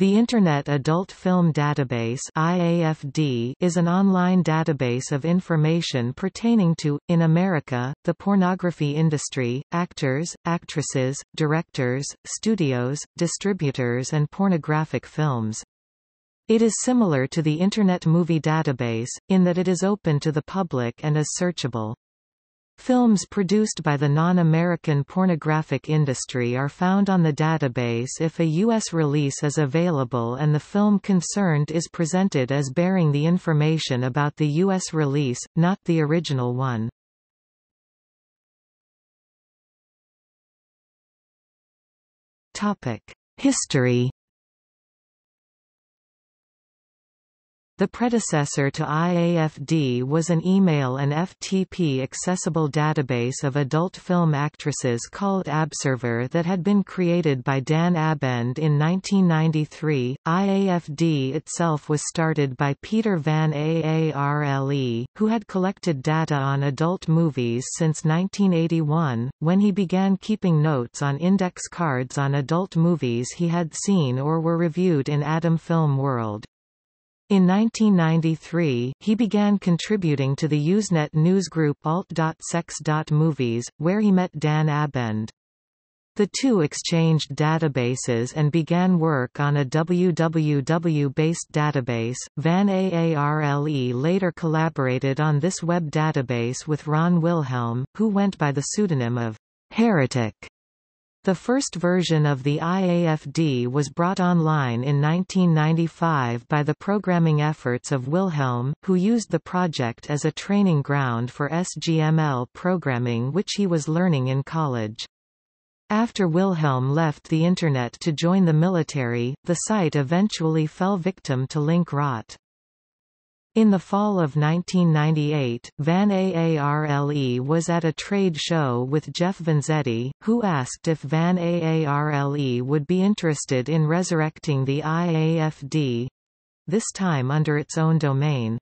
The Internet Adult Film Database IAFD is an online database of information pertaining to, in America, the pornography industry, actors, actresses, directors, studios, distributors and pornographic films. It is similar to the Internet Movie Database, in that it is open to the public and is searchable. Films produced by the non-American pornographic industry are found on the database if a U.S. release is available and the film concerned is presented as bearing the information about the U.S. release, not the original one. History The predecessor to IAFD was an email and FTP accessible database of adult film actresses called Abserver that had been created by Dan Abend in 1993. IAFD itself was started by Peter van Aarle, who had collected data on adult movies since 1981, when he began keeping notes on index cards on adult movies he had seen or were reviewed in Adam Film World. In 1993, he began contributing to the Usenet news group alt.sex.movies, where he met Dan Abend. The two exchanged databases and began work on a www-based database. Van Aarle later collaborated on this web database with Ron Wilhelm, who went by the pseudonym of Heretic. The first version of the IAFD was brought online in 1995 by the programming efforts of Wilhelm, who used the project as a training ground for SGML programming which he was learning in college. After Wilhelm left the Internet to join the military, the site eventually fell victim to link rot. In the fall of 1998, Van Aarle was at a trade show with Jeff Vanzetti, who asked if Van Aarle would be interested in resurrecting the IAFD—this time under its own domain.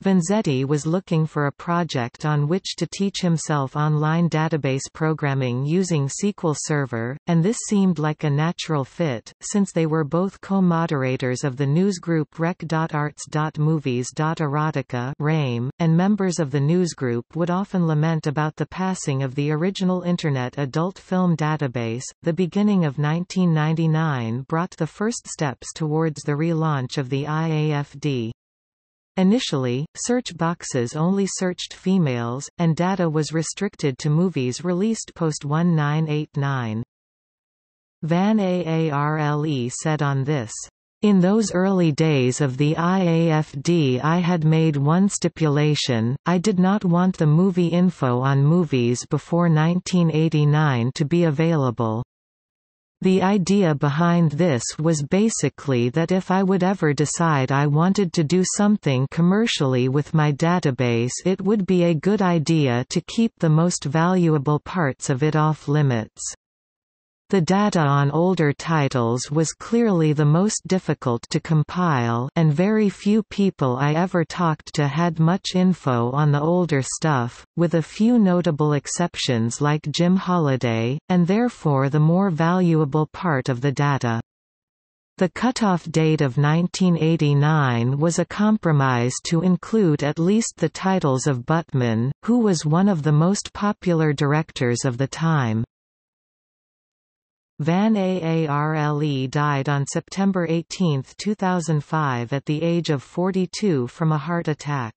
Vanzetti was looking for a project on which to teach himself online database programming using SQL Server, and this seemed like a natural fit, since they were both co-moderators of the newsgroup rec.arts.movies.erotica (RAME), and members of the newsgroup would often lament about the passing of the original Internet adult film database. The beginning of 1999 brought the first steps towards the relaunch of the IAFD. Initially, search boxes only searched females, and data was restricted to movies released post-1989. Van Aarle said on this, in those early days of the IAFD I had made one stipulation, I did not want the movie info on movies before 1989 to be available. The idea behind this was basically that if I would ever decide I wanted to do something commercially with my database it would be a good idea to keep the most valuable parts of it off limits. The data on older titles was clearly the most difficult to compile and very few people I ever talked to had much info on the older stuff, with a few notable exceptions like Jim Holiday, and therefore the more valuable part of the data. The cutoff date of 1989 was a compromise to include at least the titles of Buttman, who was one of the most popular directors of the time. Van Aarle died on September 18, 2005 at the age of 42 from a heart attack.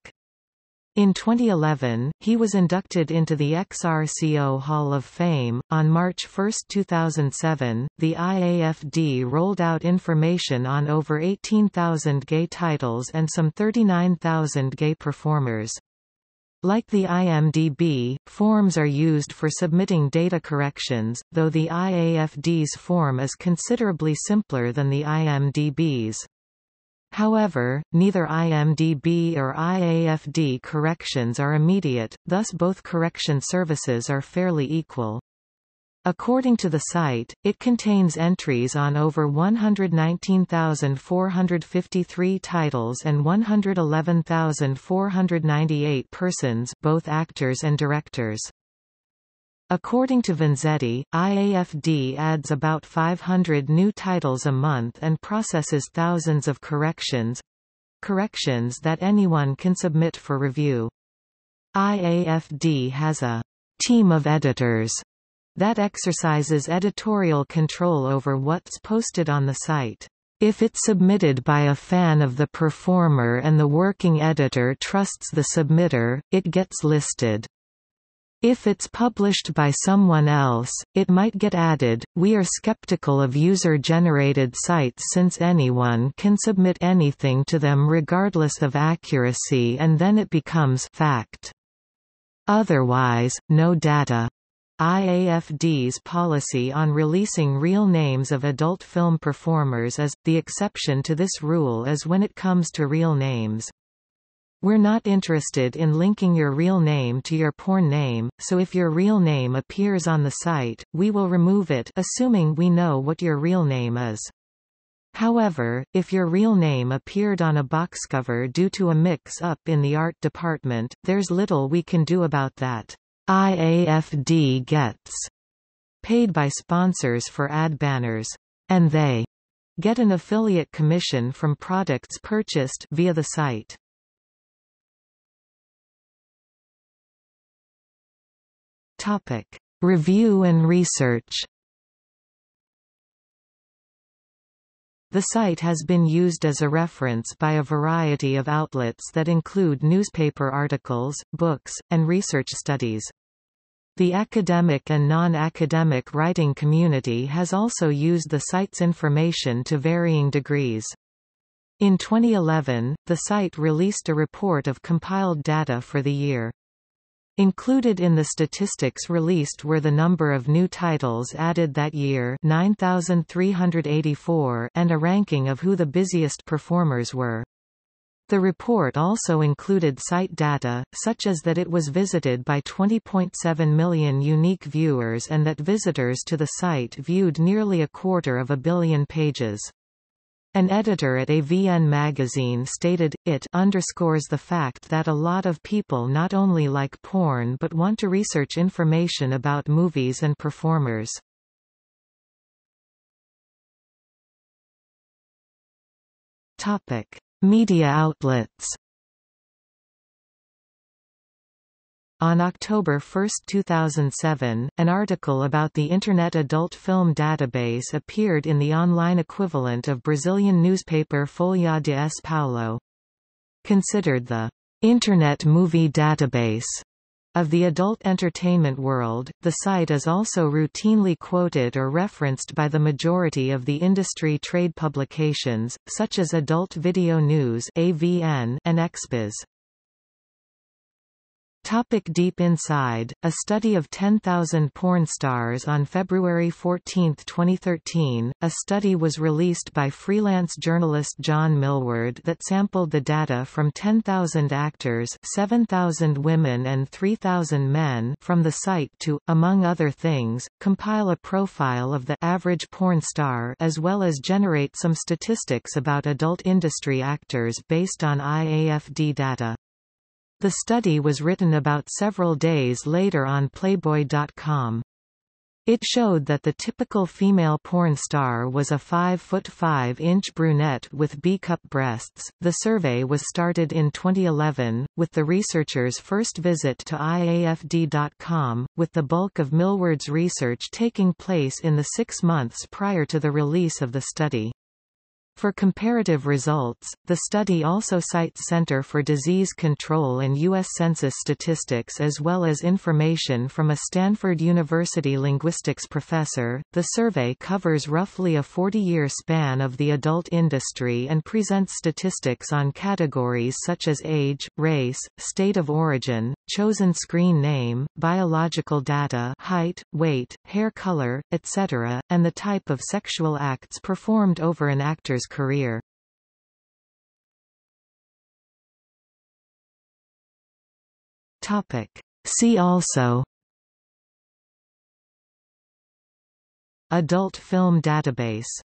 In 2011, he was inducted into the XRCO Hall of Fame. On March 1, 2007, the IAFD rolled out information on over 18,000 gay titles and some 39,000 gay performers. Like the IMDb, forms are used for submitting data corrections, though the IAFD's form is considerably simpler than the IMDb's. However, neither IMDb or IAFD corrections are immediate, thus both correction services are fairly equal. According to the site, it contains entries on over 119,453 titles and 111,498 persons both actors and directors. According to Vanzetti, IAFD adds about 500 new titles a month and processes thousands of corrections—corrections that anyone can submit for review. IAFD has a team of editors that exercises editorial control over what's posted on the site. If it's submitted by a fan of the performer and the working editor trusts the submitter, it gets listed. If it's published by someone else, it might get added. We are skeptical of user-generated sites since anyone can submit anything to them regardless of accuracy and then it becomes fact. Otherwise, no data. IAFD's policy on releasing real names of adult film performers is, the exception to this rule is when it comes to real names. We're not interested in linking your real name to your porn name, so if your real name appears on the site, we will remove it assuming we know what your real name is. However, if your real name appeared on a box cover due to a mix-up in the art department, there's little we can do about that. IAFD gets paid by sponsors for ad banners, and they get an affiliate commission from products purchased via the site. Topic: Review and research. The site has been used as a reference by a variety of outlets that include newspaper articles, books, and research studies. The academic and non-academic writing community has also used the site's information to varying degrees. In 2011, the site released a report of compiled data for the year. Included in the statistics released were the number of new titles added that year 9,384 and a ranking of who the busiest performers were. The report also included site data, such as that it was visited by 20.7 million unique viewers and that visitors to the site viewed nearly a quarter of a billion pages. An editor at AVN magazine stated, it underscores the fact that a lot of people not only like porn but want to research information about movies and performers. Topic. Media outlets On October 1, 2007, an article about the Internet Adult Film Database appeared in the online equivalent of Brazilian newspaper Folha de S. Paulo. Considered the Internet Movie Database of the adult entertainment world, the site is also routinely quoted or referenced by the majority of the industry trade publications, such as Adult Video News AVN and XBiz. Topic Deep Inside, a study of 10,000 porn stars on February 14, 2013, a study was released by freelance journalist John Millward that sampled the data from 10,000 actors 7,000 women and 3,000 men from the site to, among other things, compile a profile of the average porn star as well as generate some statistics about adult industry actors based on IAFD data. The study was written about several days later on Playboy.com. It showed that the typical female porn star was a 5-foot-5-inch brunette with B-cup breasts. The survey was started in 2011, with the researchers' first visit to IAFD.com, with the bulk of Millward's research taking place in the six months prior to the release of the study. For comparative results, the study also cites Center for Disease Control and U.S. Census statistics as well as information from a Stanford University linguistics professor. The survey covers roughly a 40-year span of the adult industry and presents statistics on categories such as age, race, state of origin, chosen screen name, biological data height, weight, hair color, etc., and the type of sexual acts performed over an actor's career. Topic. See also Adult film database